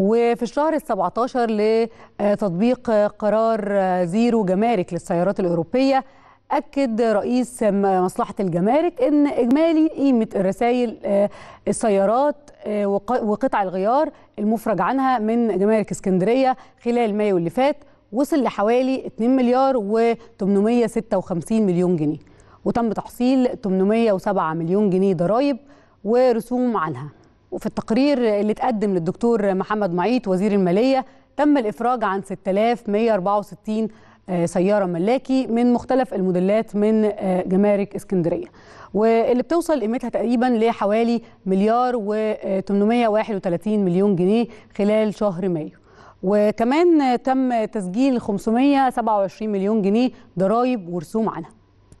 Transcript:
وفي الشهر ال 17 لتطبيق قرار زيرو جمارك للسيارات الأوروبية أكد رئيس مصلحة الجمارك إن إجمالي قيمة الرسائل آه، السيارات آه، وقطع الغيار المفرج عنها من جمارك اسكندرية خلال مايو اللي فات وصل لحوالي 2 مليار و856 مليون جنيه وتم تحصيل 807 مليون جنيه ضرائب ورسوم عنها وفي التقرير اللي اتقدم للدكتور محمد معيط وزير المالية تم الإفراج عن 6164 آه، سيارة ملاكي من مختلف الموديلات من آه، جمارك اسكندرية واللي بتوصل قيمتها تقريبا لحوالي مليار و831 مليون جنيه خلال شهر مايو وكمان تم تسجيل 527 مليون جنيه ضرائب ورسوم عنها